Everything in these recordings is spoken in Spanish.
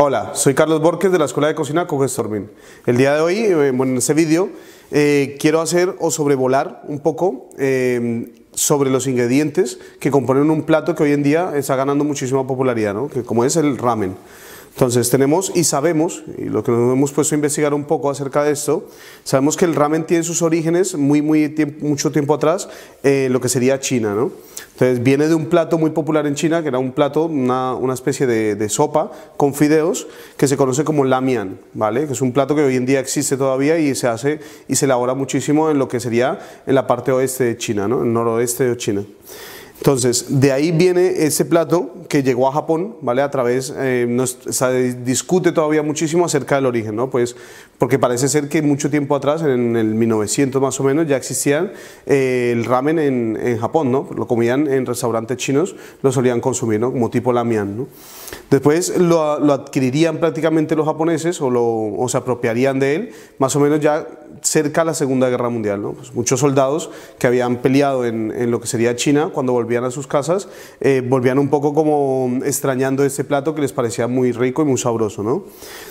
Hola, soy Carlos Borges de la Escuela de Cocina Cogestormin. El día de hoy, eh, en este vídeo, eh, quiero hacer o sobrevolar un poco eh, sobre los ingredientes que componen un plato que hoy en día está ganando muchísima popularidad, ¿no? que como es el ramen. Entonces tenemos y sabemos, y lo que nos hemos puesto a investigar un poco acerca de esto, sabemos que el ramen tiene sus orígenes muy, muy mucho tiempo atrás, lo que sería China. ¿no? Entonces viene de un plato muy popular en China, que era un plato, una, una especie de, de, sopa con fideos, que se conoce como lamian, ¿vale? Que es un plato que hoy en día existe todavía y se hace y se elabora muchísimo en lo que sería en la parte oeste de China, ¿no? El noroeste de China. Entonces, de ahí viene ese plato que llegó a Japón, ¿vale? A través, eh, se discute todavía muchísimo acerca del origen, ¿no? Pues porque parece ser que mucho tiempo atrás, en el 1900 más o menos, ya existían eh, el ramen en, Japón, ¿no? Lo comían en restaurantes chinos, lo solían consumir, ¿no? Como tipo lamián ¿no? Después lo, adquirirían prácticamente los japoneses o, se apropiarían de él, más o menos ya cerca de la Segunda Guerra Mundial, ¿no? Pues muchos soldados que habían peleado en, lo que sería China, cuando volvían a sus casas, eh, volvían un poco como extrañando este plato que les parecía muy rico y muy sabroso, ¿no?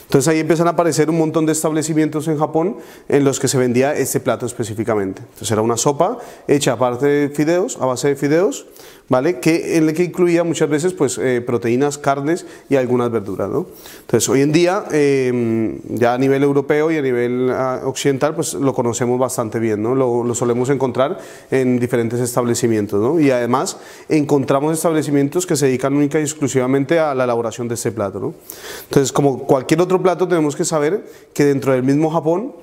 Entonces ahí empiezan a aparecer un montón de establecimientos en Japón en los que se vendía este plato específicamente. Entonces era una sopa hecha aparte de fideos, a base de fideos, ¿vale? Que, en la que incluía muchas veces pues, eh, proteínas, carnes y algunas verduras, ¿no? Entonces hoy en día, em, ya a nivel europeo y a nivel ah, occidental, pues lo conocemos bastante bien, ¿no? Lo, lo solemos encontrar en diferentes establecimientos, ¿no? Y además encontramos establecimientos que se dedican única y exclusivamente a la elaboración de este plato, ¿no? Entonces, como cualquier otro plato, tenemos que saber que dentro el mismo Japón,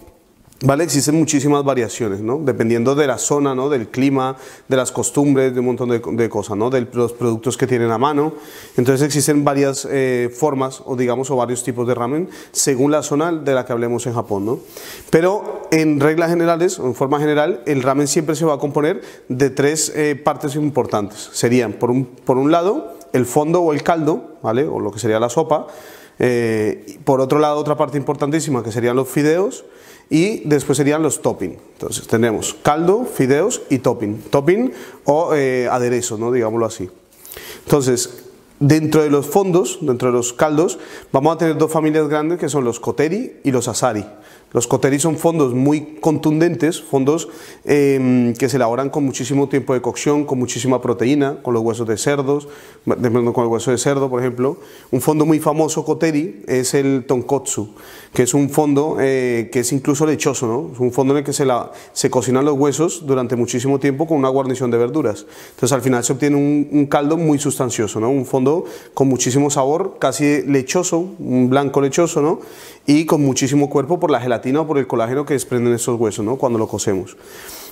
¿vale? Existen muchísimas variaciones, ¿no? Dependiendo de la zona, ¿no? Del clima, de las costumbres, de un montón de, cosas, ¿no? De los productos que tienen a mano. Entonces existen varias eh, formas, o digamos, o varios tipos de ramen, según la zona de la que hablemos en Japón, ¿no? Pero en reglas generales, o en forma general, el ramen siempre se va a componer de tres eh, partes importantes. Serían, por un, por un lado, el fondo o el caldo, ¿vale? O lo que sería la sopa eh, por otro lado, otra parte importantísima que serían los fideos y después serían los topping. Entonces tenemos caldo, fideos y topping. Topping o eh, aderezo, ¿no? digámoslo así. Entonces, dentro de los fondos, dentro de los caldos, vamos a tener dos familias grandes que son los Coteri y los asari. Los coteris son fondos muy contundentes, fondos em, que se elaboran con muchísimo tiempo de cocción, con muchísima proteína, con los huesos de cerdos, con el hueso de cerdo, por ejemplo. Un fondo muy famoso coteri es el tonkotsu, que es un fondo eh, que es incluso lechoso, ¿no? Es un fondo en el que se, se cocinan los huesos durante muchísimo tiempo con una guarnición de verduras. Entonces al final se obtiene un, un caldo muy sustancioso, ¿no? Un fondo con muchísimo sabor, casi lechoso, un blanco lechoso, ¿no? y con muchísimo cuerpo por la gelatina o por el colágeno que desprenden esos huesos ¿no? cuando lo cocemos.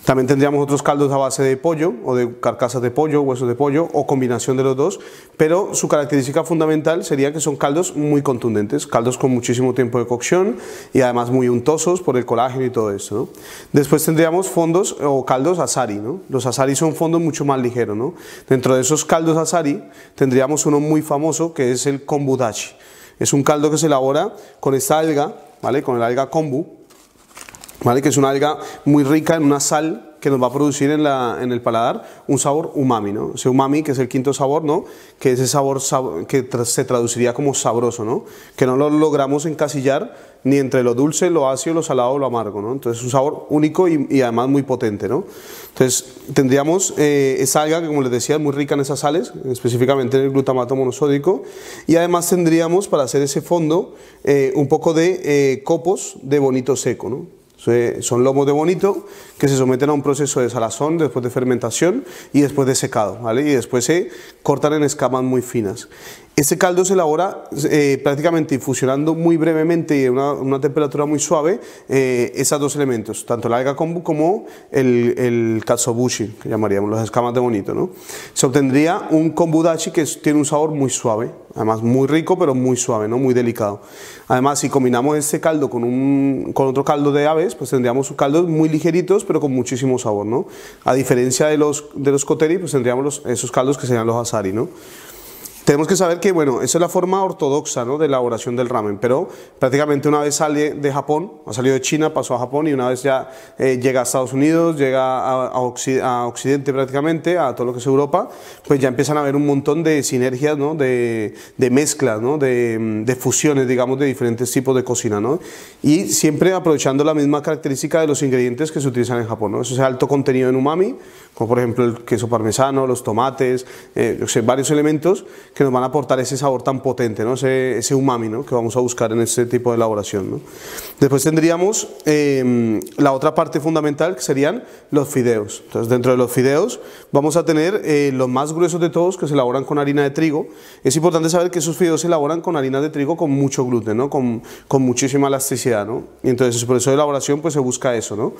También tendríamos otros caldos a base de pollo o de carcasas de pollo, huesos de pollo o combinación de los dos, pero su característica fundamental sería que son caldos muy contundentes, caldos con muchísimo tiempo de cocción y además muy untosos por el colágeno y todo eso. ¿no? Después tendríamos fondos o caldos asari, ¿no? los asari son fondos mucho más ligeros. ¿no? Dentro de esos caldos asari tendríamos uno muy famoso que es el kombudachi. Es un caldo que se elabora con esta alga, ¿vale? Con el alga kombu, ¿vale? Que es una alga muy rica en una sal que nos va a producir en, el paladar un sabor umami, ¿no? Ese umami, que es el quinto sabor, ¿no? Que es ese sabor que se traduciría como sabroso, ¿no? Que no lo logramos encasillar ni entre lo dulce, lo ácido, lo salado, lo amargo, ¿no? Entonces es un sabor único y, además muy potente, ¿no? Entonces tendríamos eh, esa alga que como les decía es muy rica en esas sales, específicamente en el glutamato monosódico, y además tendríamos para hacer ese fondo eh, un poco de eh, copos de bonito seco, ¿no? Son lomos de bonito que se someten a un proceso de salazón, después de fermentación y después de secado, Y después se cortan en escamas muy finas. Este caldo se elabora eh, prácticamente infusionando muy brevemente y a una, temperatura muy suave eh, esos dos elementos, tanto la alga kombu como el, el katsuobushi, que llamaríamos los escamas de bonito. ¿no? Se obtendría un kombudashi que tiene un sabor muy suave, además muy rico pero muy suave, ¿no? muy delicado. Además, si combinamos este caldo con, un, con otro caldo de aves, pues tendríamos caldos muy ligeritos pero con muchísimo sabor. ¿no? A diferencia de los, de los koteri, pues tendríamos esos caldos que serían los asari. ¿no? Tenemos que saber que, bueno, esa es la forma ortodoxa ¿no? de elaboración del ramen, pero prácticamente una vez sale de Japón, ha salido de China, pasó a Japón y una vez ya eh, llega a Estados Unidos, llega a, a, Occidente prácticamente, a todo lo que es Europa, pues ya empiezan a haber un montón de sinergias, ¿no? de, de mezclas, ¿no? Mm, de, fusiones, digamos, de diferentes tipos de cocina, ¿no? Y siempre aprovechando la misma característica de los ingredientes que se utilizan en Japón, ¿no? Eso es alto contenido en umami, como por ejemplo el queso parmesano, los tomates, eh, varios elementos que nos van a aportar ese sabor tan potente, ¿no? ese, ese umami que vamos a buscar en este tipo de elaboración. Después tendríamos em, la otra parte fundamental que serían los fideos. Entonces dentro de los fideos vamos a tener eh, los más gruesos de todos que se elaboran con harina de trigo. Es importante saber que esos fideos se elaboran con harina de trigo con mucho gluten, con, muchísima elasticidad. ¿no? Y entonces por eso de elaboración pues se busca eso. ¿no?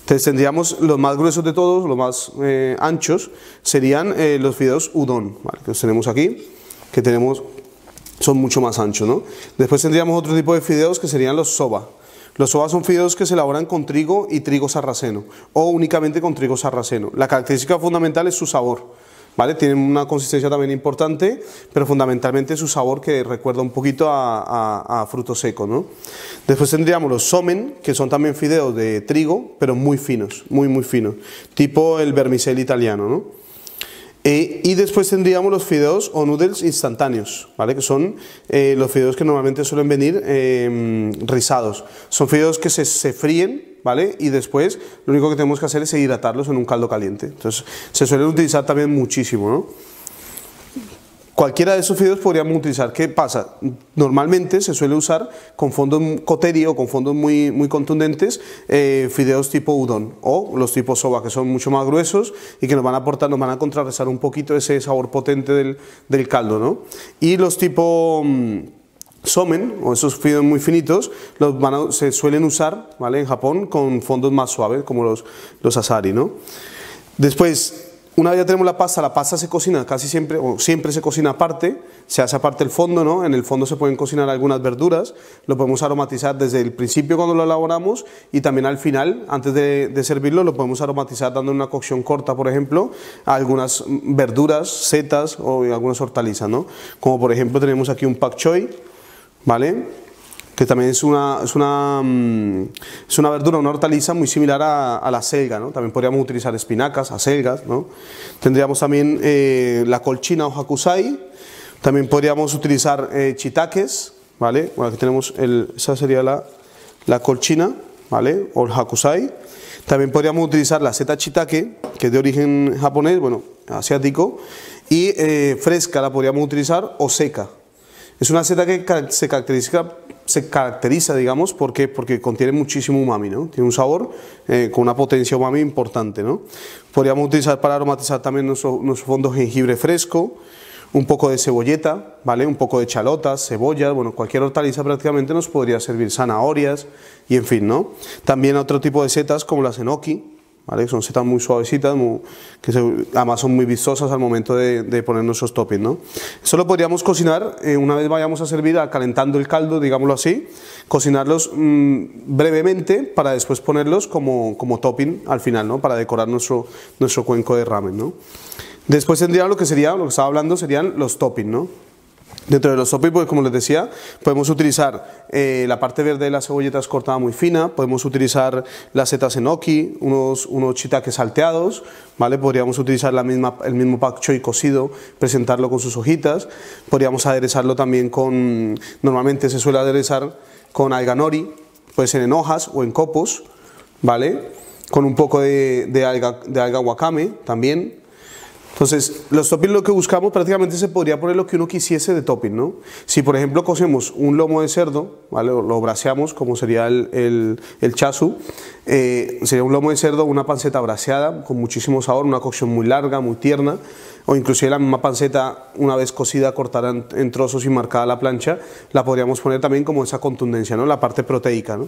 Entonces tendríamos los más gruesos de todos, los más eh, anchos, serían eh, los fideos udon, que los tenemos aquí que tenemos son mucho más anchos, ¿no? Después tendríamos otro tipo de fideos que serían los soba. Los soba son fideos que se elaboran con trigo y trigo sarraceno o únicamente con trigo sarraceno. La característica fundamental es su sabor. ¿Vale? Tienen una consistencia también importante, pero fundamentalmente su sabor que recuerda un poquito a, fruto seco, ¿no? Después tendríamos los somen, que son también fideos de trigo, pero muy finos, muy, muy finos, tipo el vermicelli italiano, ¿no? Eh, y después tendríamos los fideos o noodles instantáneos, ¿vale? que son eh, los fideos que normalmente suelen venir em, rizados. Son fideos que se, se fríen ¿vale? y después lo único que tenemos que hacer es hidratarlos en un caldo caliente. Entonces se suelen utilizar también muchísimo. ¿no? Cualquiera de esos fideos podríamos utilizar. ¿Qué pasa? Normalmente se suele usar con fondos coteri con fondos muy, muy contundentes eh, fideos tipo udon o los tipos soba que son mucho más gruesos y que nos van a aportar, nos van a contrarrestar un poquito ese sabor potente del, caldo. ¿no? Y los tipo... Mm, somen o esos fideos muy finitos los se suelen usar ¿vale? en Japón con fondos más suaves como los, los asari. ¿no? Después, una vez ya tenemos la pasta, la pasta se cocina casi siempre, o siempre se cocina aparte, se hace aparte el fondo, ¿no? En el fondo se pueden cocinar algunas verduras, lo podemos aromatizar desde el principio cuando lo elaboramos y también al final, antes de, servirlo, lo podemos aromatizar dando una cocción corta, por ejemplo, algunas verduras, setas o algunas hortalizas, ¿no? Como por ejemplo tenemos aquí un pak choy, ¿vale? que también es una, es una, mm, es una verdura, una hortaliza muy similar a, la selga, También podríamos utilizar espinacas, acelgas, ¿no? Tendríamos también eh, la colchina o hakusai, también podríamos utilizar eh, chitaques, ¿vale? Bueno, aquí tenemos, el, esa sería la, colchina, ¿vale? O el hakusai. También podríamos utilizar la seta chitaque, que es de origen japonés, bueno, asiático, y eh, fresca la podríamos utilizar o seca. Es una seta que se caracteriza se caracteriza, digamos, Porque contiene muchísimo umami, ¿no? Tiene un sabor eh, con una potencia umami importante, ¿no? Podríamos utilizar para aromatizar también unos fondos fondo jengibre fresco, un poco de cebolleta, ¿vale? Un poco de chalotas, cebollas, bueno, cualquier hortaliza prácticamente nos podría servir, zanahorias y en fin, ¿no? También otro tipo de setas como las enoki, son setas muy suavecitas, que además son muy vistosas al momento de, poner nuestros toppings, ¿no? Eso lo podríamos cocinar eh, una vez vayamos a servir, calentando el caldo, digámoslo así, cocinarlos mm, brevemente para después ponerlos como, topping al final, ¿no? Para decorar nuestro, nuestro cuenco de ramen, ¿no? Después tendría lo que sería, lo que estaba hablando, serían los toppings, ¿no? Dentro de los pues como les decía, podemos utilizar eh, la parte verde de las cebolletas cortada muy fina, podemos utilizar las setas enoki, unos, unos salteados, ¿vale? Podríamos utilizar la misma, el mismo pak choi cocido, presentarlo con sus hojitas, podríamos aderezarlo también con, normalmente se suele aderezar con alga nori, puede ser en hojas o en copos, ¿vale? Con un poco de, de alga, de alga wakame también, entonces, los toppings lo que buscamos prácticamente se podría poner lo que uno quisiese de topping, ¿no? Si por ejemplo cocemos un lomo de cerdo, ¿vale? lo braseamos como sería el, el, chasu, eh, sería un lomo de cerdo, una panceta braseada con muchísimo sabor, una cocción muy larga, muy tierna, o inclusive la misma panceta una vez cocida, cortada en, en trozos y marcada a la plancha, la podríamos poner también como esa contundencia, ¿no? La parte proteica, ¿no?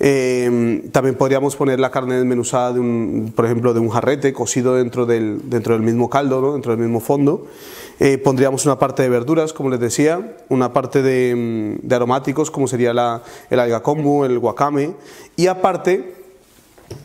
Em, también podríamos poner la carne desmenuzada, de un, por ejemplo, de un jarrete cocido dentro del, dentro del mismo caldo, ¿no? dentro del mismo fondo. Eh, pondríamos una parte de verduras, como les decía, una parte de, mm, aromáticos, como sería la, el alga kombu, el wakame, y aparte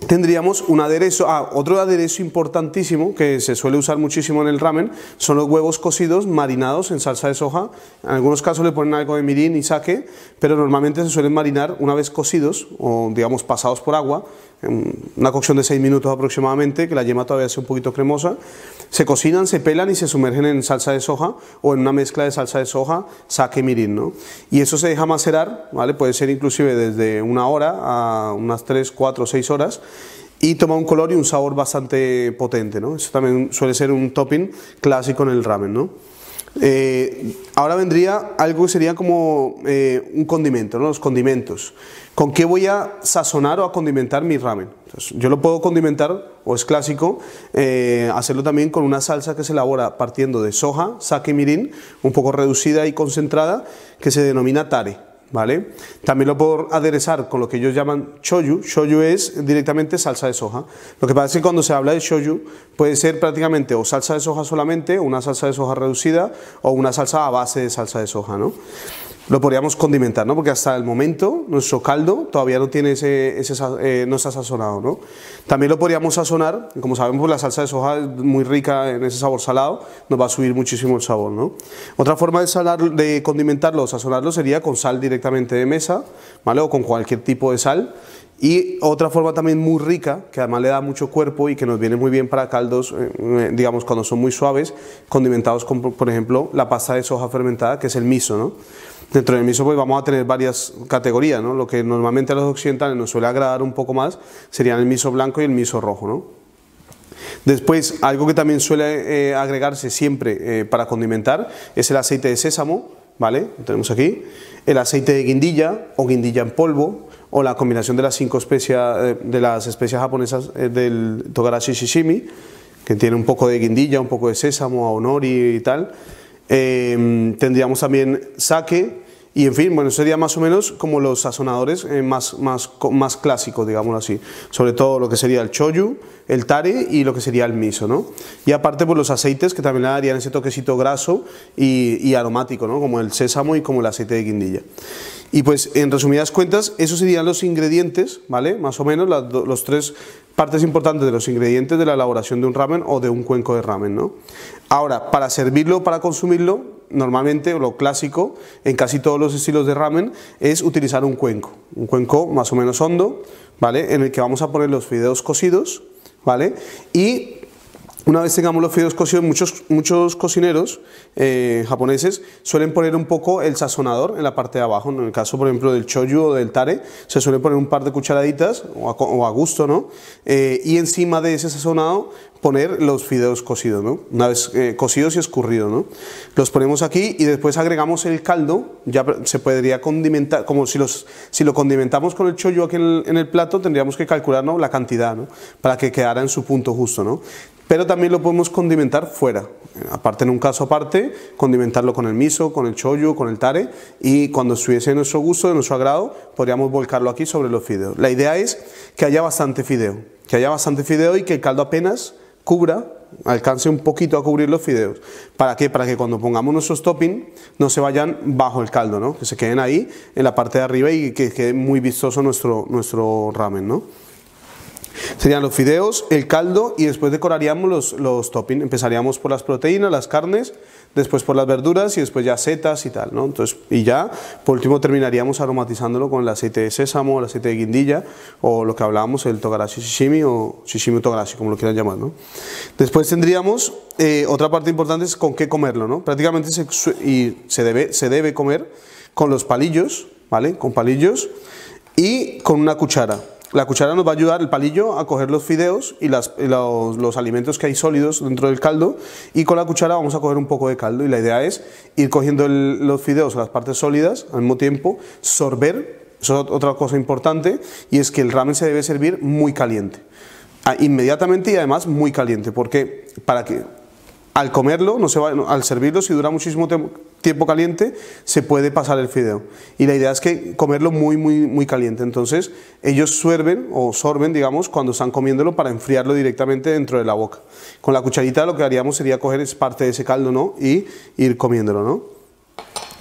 tendríamos un aderezo, ah, otro aderezo importantísimo que se suele usar muchísimo en el ramen son los huevos cocidos marinados en salsa de soja. En algunos casos le ponen algo de mirin y sake, pero normalmente se suelen marinar una vez cocidos o digamos pasados por agua, en una cocción de 6 minutos aproximadamente, que la yema todavía sea un poquito cremosa. Se cocinan, se pelan y se sumergen en salsa de soja o en una mezcla de salsa de soja, sake mirin, ¿no? Y eso se deja macerar, ¿vale? Puede ser inclusive desde una hora a unas 3, 4, 6 horas y toma un color y un sabor bastante potente, ¿no? Eso también suele ser un topping clásico en el ramen, ¿no? Eh, ahora vendría algo que sería como eh, un condimento, ¿no? los condimentos. ¿Con qué voy a sazonar o a condimentar mi ramen? yo lo puedo condimentar, o es clásico, eh, hacerlo también con una salsa que se elabora partiendo de soja, sake mirin, un poco reducida y concentrada, que se denomina tare. ¿vale? También lo puedo aderezar con lo que ellos llaman shoyu. Shoyu es directamente salsa de soja. Lo que pasa es que cuando se habla de shoyu puede ser prácticamente o salsa de soja solamente, o una salsa de soja reducida o una salsa a base de salsa de soja, ¿no? lo podríamos condimentar, ¿no? Porque hasta el momento nuestro caldo todavía no tiene ese, ese eh, no está sazonado, ¿no? También lo podríamos sazonar, como sabemos la salsa de soja es muy rica en ese sabor salado, nos va a subir muchísimo el sabor, ¿no? Otra forma de, salar, de condimentarlo sazonarlo sería con sal directamente de mesa, ¿vale? O con cualquier tipo de sal. Y otra forma también muy rica, que además le da mucho cuerpo y que nos viene muy bien para caldos, eh, eh, digamos, cuando son muy suaves, condimentados con, por ejemplo, la pasta de soja fermentada, que es el miso, ¿no? Dentro del miso pues vamos a tener varias categorías, ¿no? Lo que normalmente a los occidentales nos suele agradar un poco más serían el miso blanco y el miso rojo, Después, algo que también suele eh, agregarse siempre para condimentar es el aceite de sésamo, ¿vale? Lo tenemos aquí. El aceite de guindilla o guindilla en polvo, o la combinación de las cinco especies eh, de las especias japonesas eh, del togarashi shishimi, que tiene un poco de guindilla, un poco de sésamo, aonori y tal. Eh, tendríamos también sake, y en fin, bueno, sería más o menos como los sazonadores eh, más, más, más clásicos, digámoslo así. Sobre todo lo que sería el choyu, el tare y lo que sería el miso, ¿no? Y aparte por pues, los aceites que también le darían ese toquecito graso y, aromático, ¿no? Como el sésamo y como el aceite de guindilla. Y pues en resumidas cuentas, esos serían los ingredientes, ¿vale? Más o menos las los tres partes importantes de los ingredientes de la elaboración de un ramen o de un cuenco de ramen, ¿no? Ahora, para servirlo, para consumirlo, normalmente, lo clásico, en casi todos los estilos de ramen, es utilizar un cuenco, un cuenco más o menos hondo, ¿vale? En el que vamos a poner los fideos cocidos, ¿vale? Y una vez tengamos los fideos cocidos, muchos, muchos cocineros eh, japoneses suelen poner un poco el sazonador en la parte de abajo. En el caso, por ejemplo, del choyu o del tare, se suele poner un par de cucharaditas o a, gusto, ¿no? Eh, y encima de ese sazonado poner los fideos cocidos, ¿no? Una vez eh, cocidos y escurridos, ¿no? Los ponemos aquí y después agregamos el caldo, ya se podría condimentar, como si, los, si lo condimentamos con el choyu aquí en el, en el plato, tendríamos que calcular ¿no? la cantidad, ¿no? Para que quedara en su punto justo, ¿no? pero también lo podemos condimentar fuera. Eh, aparte, en un caso aparte, condimentarlo con el miso, con el chollo, con el tare, y cuando estuviese de nuestro gusto, de nuestro agrado, podríamos volcarlo aquí sobre los fideos. La idea es que haya bastante fideo, que haya bastante fideo y que el caldo apenas cubra, alcance un poquito a cubrir los fideos. ¿Para qué? Para que cuando pongamos nuestros toppings no se vayan bajo el caldo, ¿no? Que se queden ahí en la parte de arriba y que quede muy vistoso nuestro, nuestro ramen, ¿no? Serían los fideos, el caldo y después decoraríamos los, los toppings. Empezaríamos por las proteínas, las carnes, después por las verduras y después ya setas y tal, Entonces, y ya, por último, terminaríamos aromatizándolo con el aceite de sésamo, el aceite de guindilla o lo que hablábamos, el togarashi shishimi o shishimi togarashi, como lo quieran llamar, Después tendríamos, eh, otra parte importante es con qué comerlo, ¿no? Prácticamente se, y se, debe, se debe comer con los palillos, ¿vale? Con palillos y con una cuchara. La cuchara nos va a ayudar, el palillo, a coger los fideos y, los, alimentos que hay sólidos dentro del caldo. Y con la cuchara vamos a coger un poco de caldo. Y la idea es ir cogiendo los fideos, las partes sólidas, al mismo tiempo, sorber. Eso es otra cosa importante. Y es que el ramen se debe servir muy caliente. Ah, inmediatamente y además muy caliente. Porque para que al comerlo, no se al servirlo, si dura muchísimo tiempo caliente, se puede pasar el fideo. Y la idea es que comerlo muy, muy, muy caliente. Entonces, ellos suerven o sorben, digamos, cuando están comiéndolo para enfriarlo directamente dentro de la boca. Con la cucharita lo que haríamos sería coger parte de ese caldo, ¿no? Y ir comiéndolo, ¿no?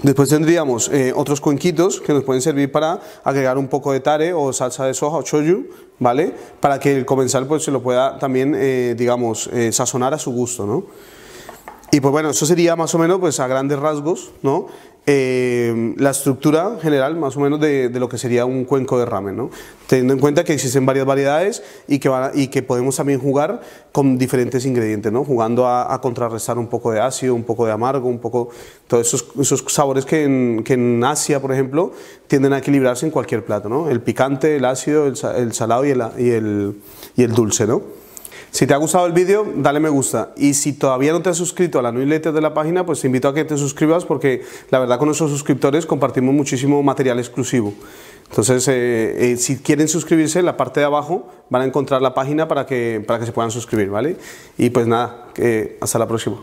Después tendríamos eh, otros cuenquitos que nos pueden servir para agregar un poco de tare o salsa de soja o shoyu, ¿vale? Para que el comensal pues, se lo pueda también, eh, digamos, eh, sazonar a su gusto, ¿no? Y pues bueno, eso sería más o menos pues a grandes rasgos, ¿no? Eh, la estructura general más o menos de, lo que sería un cuenco de ramen, ¿no? teniendo en cuenta que existen varias variedades y que, y que podemos también jugar con diferentes ingredientes, ¿no? jugando a, contrarrestar un poco de ácido, un poco de amargo, un poco todos esos, esos sabores que en, que en, Asia, por ejemplo, tienden a equilibrarse en cualquier plato, ¿no? el picante, el ácido, el, salado y el, y el, y el dulce. ¿no? Si te ha gustado el vídeo, dale me gusta. Y si todavía no te has suscrito a la newsletter de la página, pues te invito a que te suscribas porque la verdad con nuestros suscriptores compartimos muchísimo material exclusivo. Entonces, eh, eh, si quieren suscribirse, en la parte de abajo van a encontrar la página para que, para que se puedan suscribir, ¿vale? Y pues nada, hasta la próxima.